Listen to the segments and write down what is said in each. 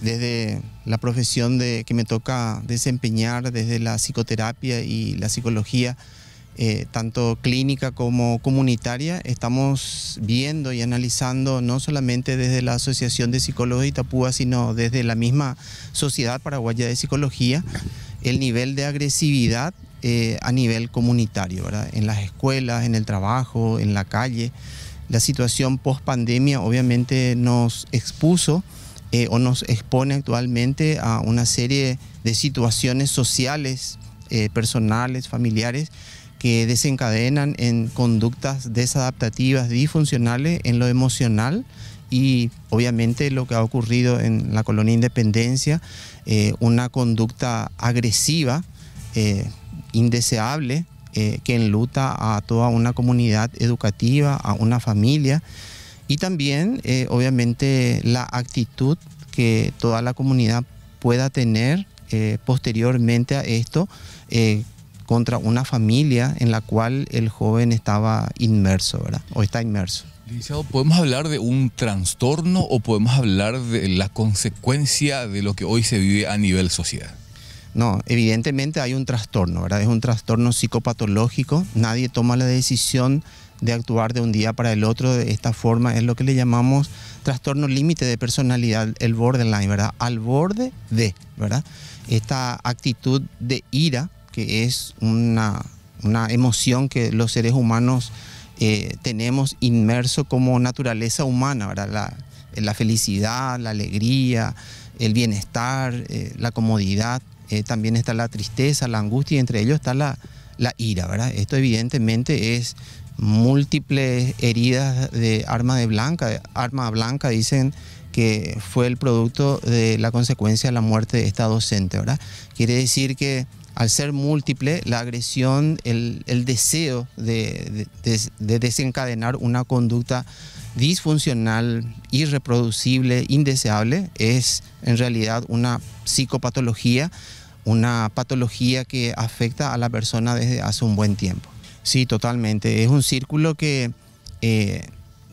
desde la profesión de, que me toca desempeñar, desde la psicoterapia y la psicología, eh, tanto clínica como comunitaria, estamos viendo y analizando no solamente desde la Asociación de Psicólogos de Itapúa, sino desde la misma Sociedad Paraguaya de Psicología, el nivel de agresividad eh, a nivel comunitario, ¿verdad? en las escuelas, en el trabajo, en la calle. La situación post pandemia obviamente nos expuso eh, o nos expone actualmente a una serie de situaciones sociales, eh, personales, familiares, que desencadenan en conductas desadaptativas, disfuncionales en lo emocional y obviamente lo que ha ocurrido en la colonia Independencia, eh, una conducta agresiva, indeseable, que enluta a toda una comunidad educativa, a una familia y también eh, obviamente la actitud que toda la comunidad pueda tener eh, posteriormente a esto eh, contra una familia en la cual el joven estaba inmerso, ¿verdad? O está inmerso. Licenciado, ¿podemos hablar de un trastorno o podemos hablar de la consecuencia de lo que hoy se vive a nivel social? No, evidentemente hay un trastorno, ¿verdad? Es un trastorno psicopatológico. Nadie toma la decisión de actuar de un día para el otro de esta forma. Es lo que le llamamos trastorno límite de personalidad, el borderline, ¿verdad? Al borde de, ¿verdad? Esta actitud de ira, que es una, emoción que los seres humanos eh, tenemos inmerso como naturaleza humana, ¿verdad? La, felicidad, la alegría, el bienestar, eh, la comodidad eh, también está la tristeza, la angustia y entre ellos está la, la ira, ¿verdad? Esto evidentemente es múltiples heridas de arma de blanca, arma blanca dicen que fue el producto de la consecuencia de la muerte de esta docente, ¿verdad? Quiere decir que al ser múltiple, la agresión, el, deseo de, desencadenar una conducta disfuncional, irreproducible, indeseable, es en realidad una psicopatología, una patología que afecta a la persona desde hace un buen tiempo. Sí, totalmente. Es un círculo que eh,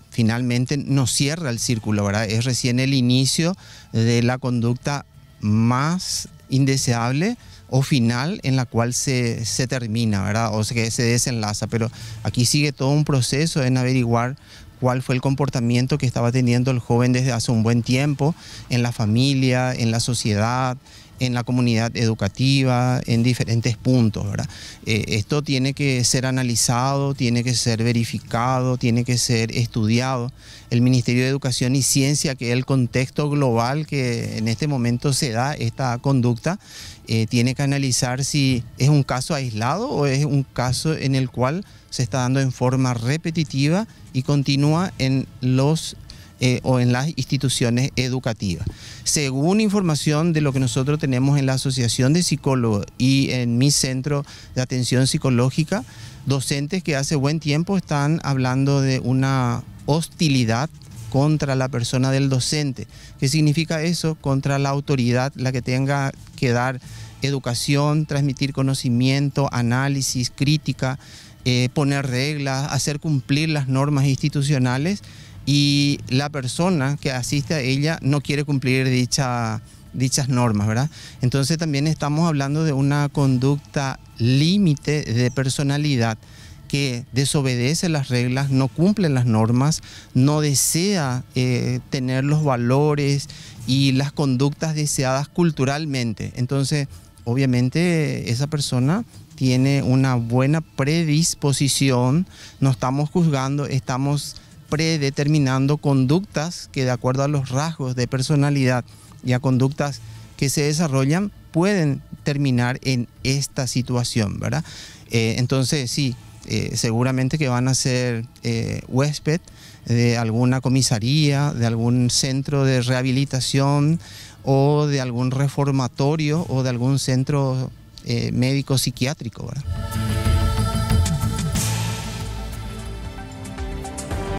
finalmente no cierra el círculo, ¿verdad? Es recién el inicio de la conducta más indeseable o final en la cual se, termina, ¿verdad? O se desenlaza, pero aquí sigue todo un proceso en averiguar cuál fue el comportamiento que estaba teniendo el joven desde hace un buen tiempo en la familia, en la sociedad, en la comunidad educativa, en diferentes puntos. ¿verdad? Eh, esto tiene que ser analizado, tiene que ser verificado, tiene que ser estudiado. El Ministerio de Educación y Ciencia, que es el contexto global que en este momento se da esta conducta, eh, tiene que analizar si es un caso aislado o es un caso en el cual se está dando en forma repetitiva y continúa en los eh, o en las instituciones educativas. Según información de lo que nosotros tenemos en la Asociación de Psicólogos y en mi centro de atención psicológica, docentes que hace buen tiempo están hablando de una hostilidad contra la persona del docente. ¿Qué significa eso? Contra la autoridad, la que tenga que dar educación, transmitir conocimiento, análisis, crítica, eh, poner reglas, hacer cumplir las normas institucionales y la persona que asiste a ella no quiere cumplir dichas normas, ¿verdad? Entonces también estamos hablando de una conducta límite de personalidad que desobedece las reglas, no cumple las normas, no desea eh, tener los valores y las conductas deseadas culturalmente. Entonces, obviamente esa persona tiene una buena predisposición, no estamos juzgando, estamos predeterminando conductas que de acuerdo a los rasgos de personalidad y a conductas que se desarrollan pueden terminar en esta situación, ¿verdad? Eh, entonces, sí, eh, seguramente que van a ser eh, huésped de alguna comisaría, de algún centro de rehabilitación o de algún reformatorio o de algún centro médico psiquiátrico, ¿verdad?